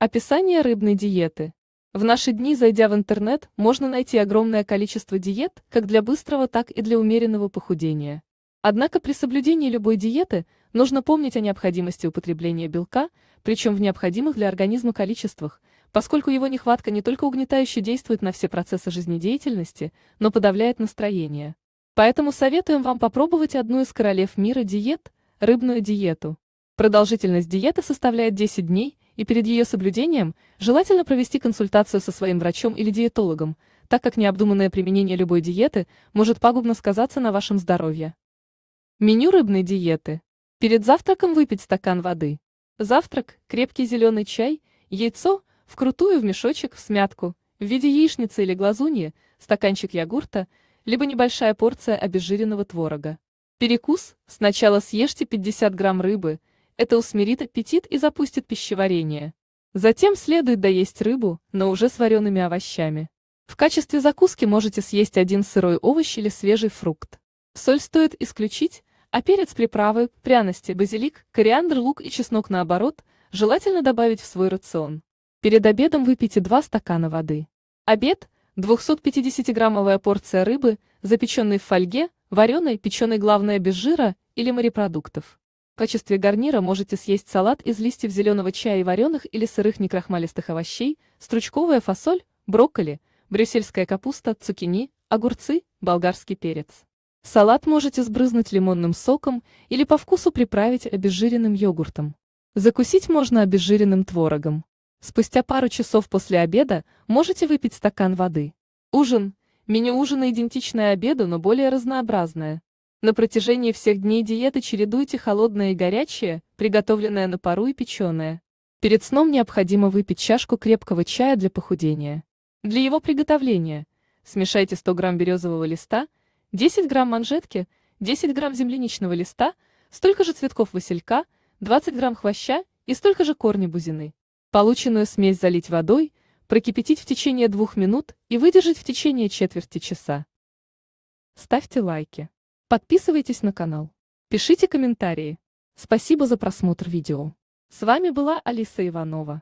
Описание рыбной диеты. В наши дни, зайдя в интернет, можно найти огромное количество диет, как для быстрого, так и для умеренного похудения. Однако при соблюдении любой диеты нужно помнить о необходимости употребления белка, причем в необходимых для организма количествах, поскольку его нехватка не только угнетающе действует на все процессы жизнедеятельности, но подавляет настроение. Поэтому советуем вам попробовать одну из королев мира диет – рыбную диету. Продолжительность диеты составляет 10 дней, и перед ее соблюдением желательно провести консультацию со своим врачом или диетологом, так как необдуманное применение любой диеты может пагубно сказаться на вашем здоровье. Меню рыбной диеты. Перед завтраком выпить стакан воды. Завтрак – крепкий зеленый чай, яйцо, вкрутую в мешочек, в смятку, в виде яичницы или глазуньи, стаканчик йогурта, либо небольшая порция обезжиренного творога. Перекус – сначала съешьте 50 грамм рыбы, это усмирит аппетит и запустит пищеварение. Затем следует доесть рыбу, но уже с вареными овощами. В качестве закуски можете съесть один сырой овощ или свежий фрукт. Соль стоит исключить, а перец приправы, пряности, базилик, кориандр, лук и чеснок наоборот, желательно добавить в свой рацион. Перед обедом выпейте 2 стакана воды. Обед – 250-граммовая порция рыбы, запеченной в фольге, вареной, печеной главное без жира или морепродуктов качестве гарнира можете съесть салат из листьев зеленого чая и вареных или сырых некрахмалистых овощей, стручковая фасоль, брокколи, брюссельская капуста, цукини, огурцы, болгарский перец. Салат можете сбрызнуть лимонным соком или по вкусу приправить обезжиренным йогуртом. Закусить можно обезжиренным творогом. Спустя пару часов после обеда можете выпить стакан воды. Ужин. Меню ужина идентичное обеду, но более разнообразное. На протяжении всех дней диеты чередуйте холодное и горячее, приготовленное на пару и печеное. Перед сном необходимо выпить чашку крепкого чая для похудения. Для его приготовления смешайте 100 грамм березового листа, 10 грамм манжетки, 10 грамм земляничного листа, столько же цветков василька, 20 грамм хвоща и столько же корня бузины. Полученную смесь залить водой, прокипятить в течение двух минут и выдержать в течение четверти часа. Ставьте лайки. Подписывайтесь на канал. Пишите комментарии. Спасибо за просмотр видео. С вами была Алиса Иванова.